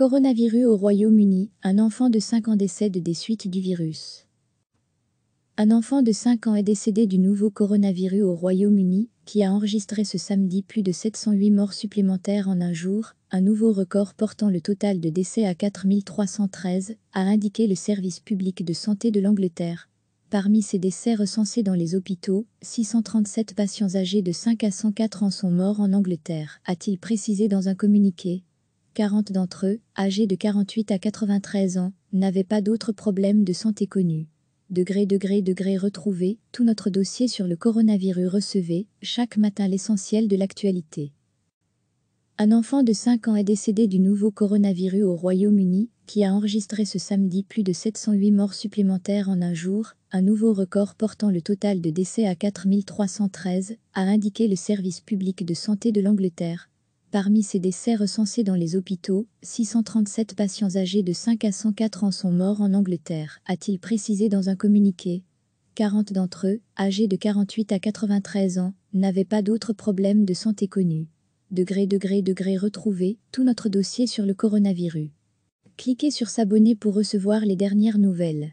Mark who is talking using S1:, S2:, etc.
S1: Coronavirus au Royaume-Uni, un enfant de 5 ans décède des suites du virus. Un enfant de 5 ans est décédé du nouveau coronavirus au Royaume-Uni, qui a enregistré ce samedi plus de 708 morts supplémentaires en un jour, un nouveau record portant le total de décès à 4313, a indiqué le service public de santé de l'Angleterre. Parmi ces décès recensés dans les hôpitaux, 637 patients âgés de 5 à 104 ans sont morts en Angleterre, a-t-il précisé dans un communiqué. 40 d'entre eux, âgés de 48 à 93 ans, n'avaient pas d'autres problèmes de santé connus. Degré, degré, degré retrouvé, tout notre dossier sur le coronavirus recevait, chaque matin l'essentiel de l'actualité. Un enfant de 5 ans est décédé du nouveau coronavirus au Royaume-Uni, qui a enregistré ce samedi plus de 708 morts supplémentaires en un jour, un nouveau record portant le total de décès à 4313, a indiqué le service public de santé de l'Angleterre, Parmi ces décès recensés dans les hôpitaux, 637 patients âgés de 5 à 104 ans sont morts en Angleterre, a-t-il précisé dans un communiqué. 40 d'entre eux, âgés de 48 à 93 ans, n'avaient pas d'autres problèmes de santé connus. Degré, degré, degré, retrouvez tout notre dossier
S2: sur le coronavirus. Cliquez sur S'abonner pour recevoir les dernières nouvelles.